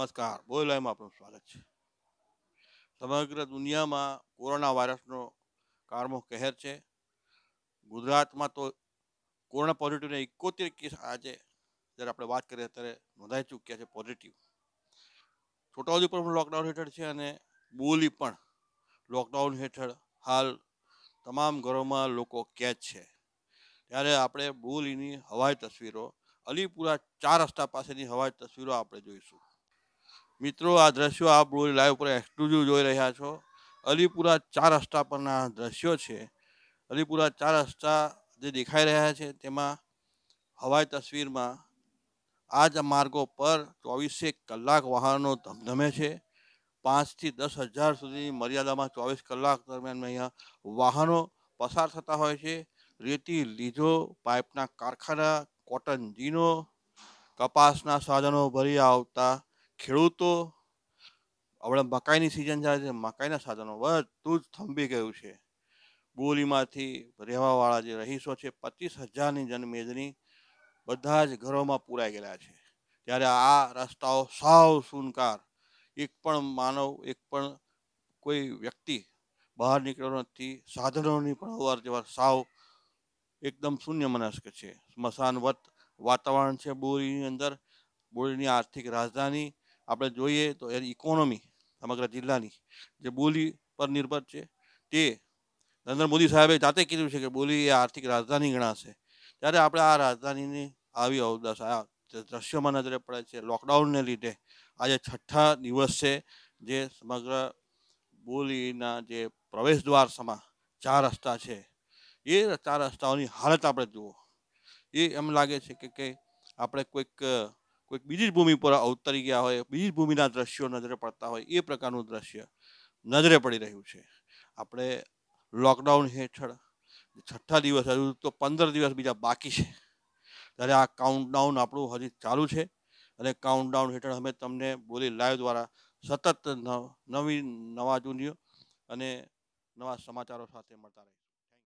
નમસ્કાર બોલો એમાં આપનું સ્વાગત છે સમગ્ર દુનિયામાં કોરોના વાયરસનો કારમો કહેર છે ગુજરાતમાં તો કોરોના પોઝિટિવના એકોતેર કેસ આજે જ્યારે આપણે વાત કરીએ ત્યારે નોંધાઈ ચૂક્યા છે પોઝિટિવ છોટાઉદેપુર પણ લોકડાઉન હેઠળ છે અને બોલી પણ લોકડાઉન હેઠળ હાલ તમામ ઘરોમાં લોકો કેદ છે ત્યારે આપણે બોલીની હવાઈ તસવીરો અલીપુરા ચાર રસ્તા પાસેની હવાઈ તસવીરો આપણે જોઈશું મિત્રો આ દ્રશ્યો આપ રોજ લાઈવ પર એક્સક્લુઝિવ જોઈ રહ્યા છો અલીપુરા ચાર રસ્તા પરના દ્રશ્યો છે અલીપુરા ચાર રસ્તા જે દેખાઈ રહ્યા છે તેમાં હવાઈ તસવીરમાં આ જ માર્ગો પર ચોવીસેક કલાક વાહનો ધમધમે છે પાંચથી દસ હજાર સુધીની મર્યાદામાં ચોવીસ કલાક દરમિયાન અહીંયા વાહનો પસાર થતા હોય છે રેતી લીધો પાઇપના કારખાના કોટન જીનો કપાસના સાધનો ભરી આવતા ખેડૂતો આપણે મકાઈની સિઝન ચાલે છે મકાઈના સાધનો બધું જ થંભી ગયું છે બોલીમાંથી રહેવાવાળા જે રહીશો છે પચીસ હજારની જનમેદની બધા જ ઘરોમાં પૂરાઈ ગયેલા છે ત્યારે આ રસ્તાઓ સાવ સૂનકાર એક પણ માનવ એક પણ કોઈ વ્યક્તિ બહાર નીકળ્યો નથી સાધનોની પણ અવાર જવાર સાવ એકદમ શૂન્ય મનસ્ક છે સ્મશાનવત વાતાવરણ છે બોરીની અંદર બોરીની આર્થિક રાજધાની આપણે જોઈએ તો એની ઇકોનોમી સમગ્ર જિલ્લાની જે બોલી પર નિર્ભર છે તે નરેન્દ્ર મોદી સાહેબે જાતે કીધું છે કે બોલી એ આર્થિક રાજધાની ગણાશે ત્યારે આપણે આ રાજધાનીની આવી આ દ્રશ્યમાં નજરે પડે છે લોકડાઉનને લીધે આજે છઠ્ઠા દિવસ છે જે સમગ્ર બોલીના જે પ્રવેશ દ્વાર સમા ચાર રસ્તા છે એ ચાર રસ્તાઓની હાલત આપણે જુઓ એ એમ લાગે છે કે કે આપણે કોઈક કોઈક બીજી જ ભૂમિ પર અવતરી ગયા હોય બીજી ભૂમિના દ્રશ્યો નજરે પડતા હોય એ પ્રકારનું દ્રશ્ય નજરે પડી રહ્યું છે આપણે લોકડાઉન હેઠળ છઠ્ઠા દિવસ હજુ તો પંદર દિવસ બીજા બાકી છે ત્યારે આ કાઉન્ટડાઉન આપણું હજી ચાલુ છે અને કાઉન્ટડાઉન હેઠળ અમે તમને બોલી લાઈવ દ્વારા સતત નવી નવા જૂની અને નવા સમાચારો સાથે મળતા રહીશું